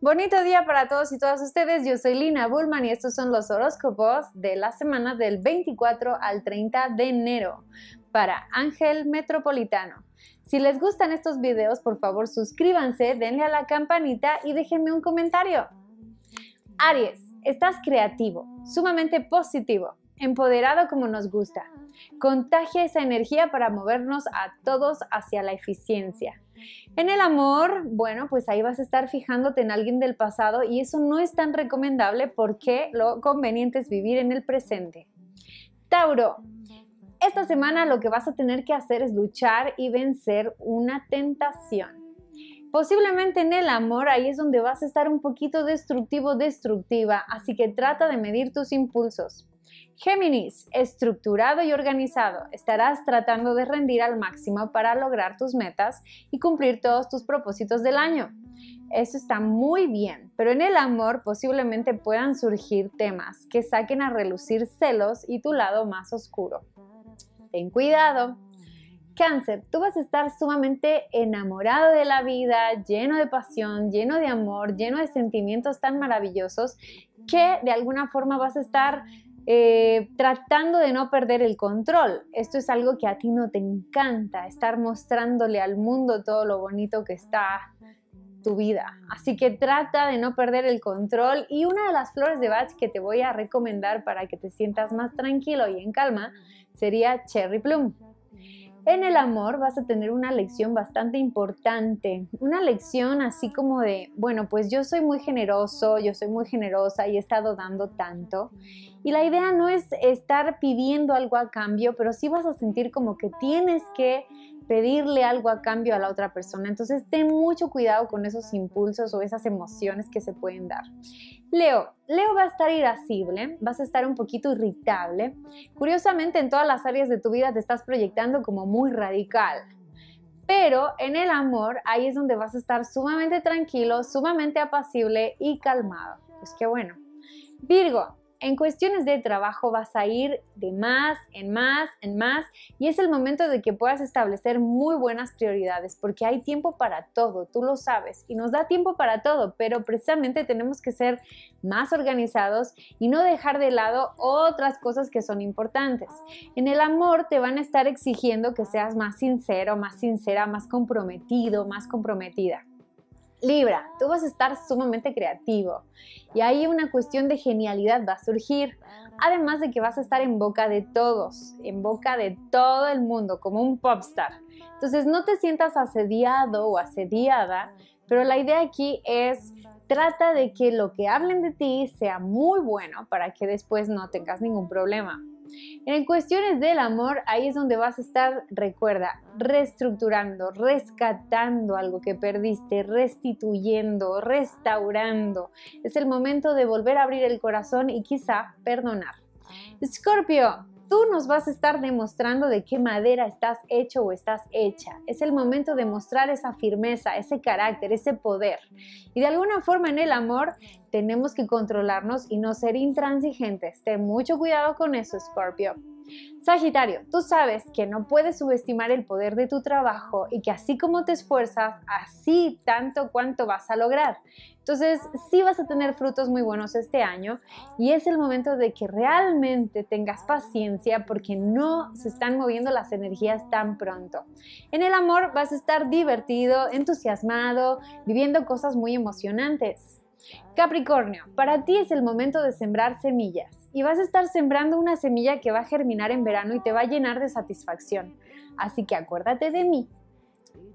Bonito día para todos y todas ustedes. Yo soy Lina Bullman y estos son los horóscopos de la semana del 24 al 30 de enero para Ángel Metropolitano. Si les gustan estos videos, por favor suscríbanse, denle a la campanita y déjenme un comentario. Aries, estás creativo, sumamente positivo empoderado como nos gusta. Contagia esa energía para movernos a todos hacia la eficiencia. En el amor, bueno, pues ahí vas a estar fijándote en alguien del pasado y eso no es tan recomendable porque lo conveniente es vivir en el presente. Tauro, esta semana lo que vas a tener que hacer es luchar y vencer una tentación. Posiblemente en el amor ahí es donde vas a estar un poquito destructivo, destructiva, así que trata de medir tus impulsos. Géminis, estructurado y organizado, estarás tratando de rendir al máximo para lograr tus metas y cumplir todos tus propósitos del año. Eso está muy bien, pero en el amor posiblemente puedan surgir temas que saquen a relucir celos y tu lado más oscuro. Ten cuidado, Cáncer, tú vas a estar sumamente enamorado de la vida, lleno de pasión, lleno de amor, lleno de sentimientos tan maravillosos que de alguna forma vas a estar eh, tratando de no perder el control. Esto es algo que a ti no te encanta, estar mostrándole al mundo todo lo bonito que está tu vida. Así que trata de no perder el control y una de las flores de Bach que te voy a recomendar para que te sientas más tranquilo y en calma sería Cherry Plum. En el amor vas a tener una lección bastante importante, una lección así como de, bueno, pues yo soy muy generoso, yo soy muy generosa y he estado dando tanto. Y la idea no es estar pidiendo algo a cambio, pero sí vas a sentir como que tienes que pedirle algo a cambio a la otra persona. Entonces, ten mucho cuidado con esos impulsos o esas emociones que se pueden dar. Leo, Leo va a estar irascible, vas a estar un poquito irritable. Curiosamente, en todas las áreas de tu vida te estás proyectando como muy radical. Pero en el amor, ahí es donde vas a estar sumamente tranquilo, sumamente apacible y calmado. Pues qué bueno. Virgo, en cuestiones de trabajo vas a ir de más, en más, en más y es el momento de que puedas establecer muy buenas prioridades porque hay tiempo para todo, tú lo sabes y nos da tiempo para todo, pero precisamente tenemos que ser más organizados y no dejar de lado otras cosas que son importantes. En el amor te van a estar exigiendo que seas más sincero, más sincera, más comprometido, más comprometida. Libra, tú vas a estar sumamente creativo y ahí una cuestión de genialidad va a surgir, además de que vas a estar en boca de todos, en boca de todo el mundo, como un popstar. Entonces no te sientas asediado o asediada, pero la idea aquí es trata de que lo que hablen de ti sea muy bueno para que después no tengas ningún problema. En cuestiones del amor, ahí es donde vas a estar, recuerda, reestructurando, rescatando algo que perdiste, restituyendo, restaurando. Es el momento de volver a abrir el corazón y quizá perdonar. Ah. Escorpio, tú nos vas a estar demostrando de qué madera estás hecho o estás hecha. Es el momento de mostrar esa firmeza, ese carácter, ese poder. Y de alguna forma en el amor tenemos que controlarnos y no ser intransigentes. Ten mucho cuidado con eso, Scorpio. Sagitario, tú sabes que no puedes subestimar el poder de tu trabajo y que así como te esfuerzas, así tanto cuanto vas a lograr. Entonces, sí vas a tener frutos muy buenos este año y es el momento de que realmente tengas paciencia porque no se están moviendo las energías tan pronto. En el amor vas a estar divertido, entusiasmado, viviendo cosas muy emocionantes. Capricornio, para ti es el momento de sembrar semillas y vas a estar sembrando una semilla que va a germinar en verano y te va a llenar de satisfacción. Así que acuérdate de mí.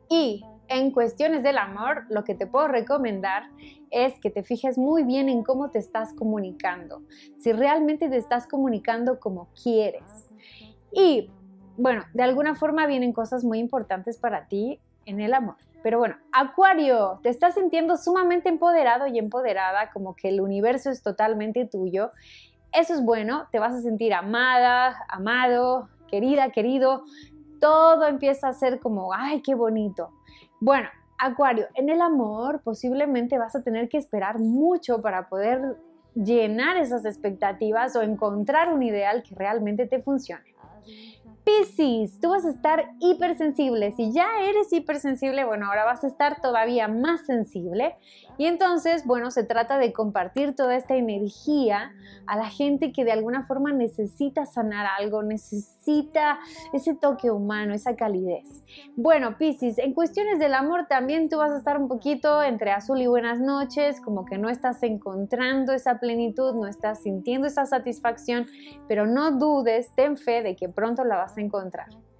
Y en cuestiones del amor, lo que te puedo recomendar es que te fijes muy bien en cómo te estás comunicando, si realmente te estás comunicando como quieres. Y bueno, de alguna forma vienen cosas muy importantes para ti en el amor. Pero bueno, Acuario, te estás sintiendo sumamente empoderado y empoderada, como que el universo es totalmente tuyo. Eso es bueno, te vas a sentir amada, amado, querida, querido. Todo empieza a ser como, ay, qué bonito. Bueno, Acuario, en el amor posiblemente vas a tener que esperar mucho para poder llenar esas expectativas o encontrar un ideal que realmente te funcione. Piscis, tú vas a estar hipersensible. Si ya eres hipersensible, bueno, ahora vas a estar todavía más sensible. Y entonces, bueno, se trata de compartir toda esta energía a la gente que de alguna forma necesita sanar algo, necesita ese toque humano, esa calidez. Bueno, Piscis, en cuestiones del amor también tú vas a estar un poquito entre azul y buenas noches, como que no estás encontrando esa plenitud, no estás sintiendo esa satisfacción, pero no dudes, ten fe de que pronto la vas encontrar. Nada encontrar.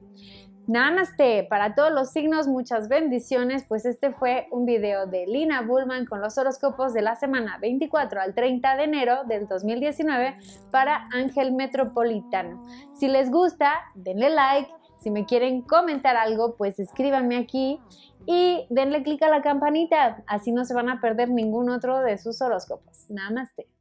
Namaste, para todos los signos muchas bendiciones, pues este fue un video de Lina Bullman con los horóscopos de la semana 24 al 30 de enero del 2019 para Ángel Metropolitano. Si les gusta, denle like, si me quieren comentar algo, pues escríbanme aquí y denle clic a la campanita, así no se van a perder ningún otro de sus horóscopos. te.